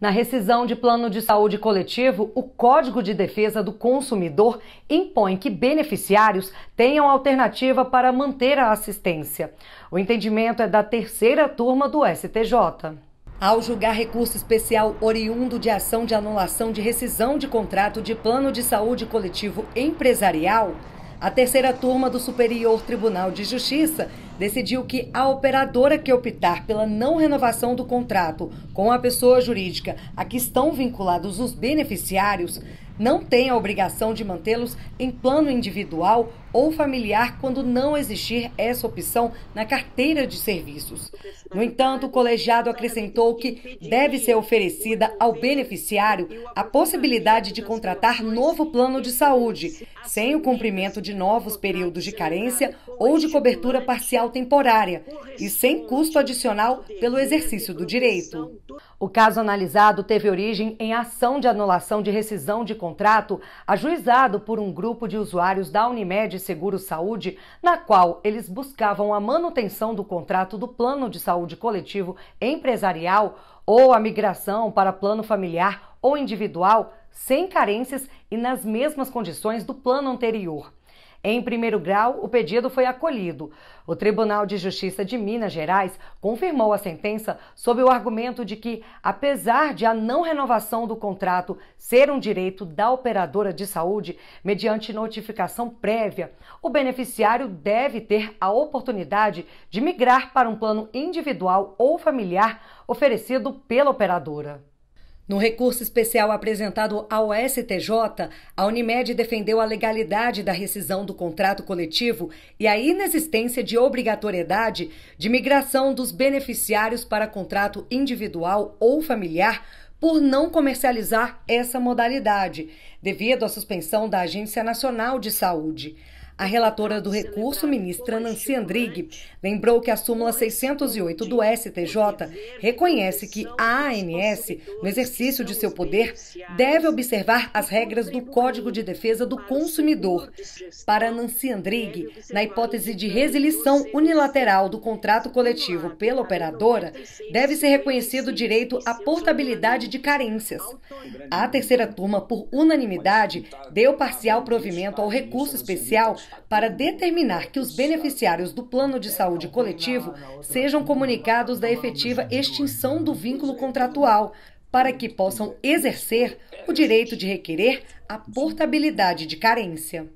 Na rescisão de plano de saúde coletivo, o Código de Defesa do Consumidor impõe que beneficiários tenham alternativa para manter a assistência. O entendimento é da terceira turma do STJ. Ao julgar recurso especial oriundo de ação de anulação de rescisão de contrato de plano de saúde coletivo empresarial, a terceira turma do Superior Tribunal de Justiça decidiu que a operadora que optar pela não renovação do contrato com a pessoa jurídica a que estão vinculados os beneficiários não tem a obrigação de mantê-los em plano individual ou familiar quando não existir essa opção na carteira de serviços. No entanto, o colegiado acrescentou que deve ser oferecida ao beneficiário a possibilidade de contratar novo plano de saúde, sem o cumprimento de novos períodos de carência ou de cobertura parcial temporária e sem custo adicional pelo exercício do direito. O caso analisado teve origem em ação de anulação de rescisão de contrato ajuizado por um grupo de usuários da Unimed Seguro Saúde, na qual eles buscavam a manutenção do contrato do plano de saúde coletivo empresarial ou a migração para plano familiar ou individual sem carências e nas mesmas condições do plano anterior. Em primeiro grau, o pedido foi acolhido. O Tribunal de Justiça de Minas Gerais confirmou a sentença sob o argumento de que, apesar de a não renovação do contrato ser um direito da operadora de saúde, mediante notificação prévia, o beneficiário deve ter a oportunidade de migrar para um plano individual ou familiar oferecido pela operadora. No recurso especial apresentado ao STJ, a Unimed defendeu a legalidade da rescisão do contrato coletivo e a inexistência de obrigatoriedade de migração dos beneficiários para contrato individual ou familiar por não comercializar essa modalidade, devido à suspensão da Agência Nacional de Saúde. A relatora do recurso, ministra Nancy Andrighi, lembrou que a súmula 608 do STJ reconhece que a ANS, no exercício de seu poder, deve observar as regras do Código de Defesa do Consumidor. Para Nancy Andrighi, na hipótese de resilição unilateral do contrato coletivo pela operadora, deve ser reconhecido o direito à portabilidade de carências. A terceira turma, por unanimidade, deu parcial provimento ao recurso especial para determinar que os beneficiários do plano de saúde coletivo sejam comunicados da efetiva extinção do vínculo contratual, para que possam exercer o direito de requerer a portabilidade de carência.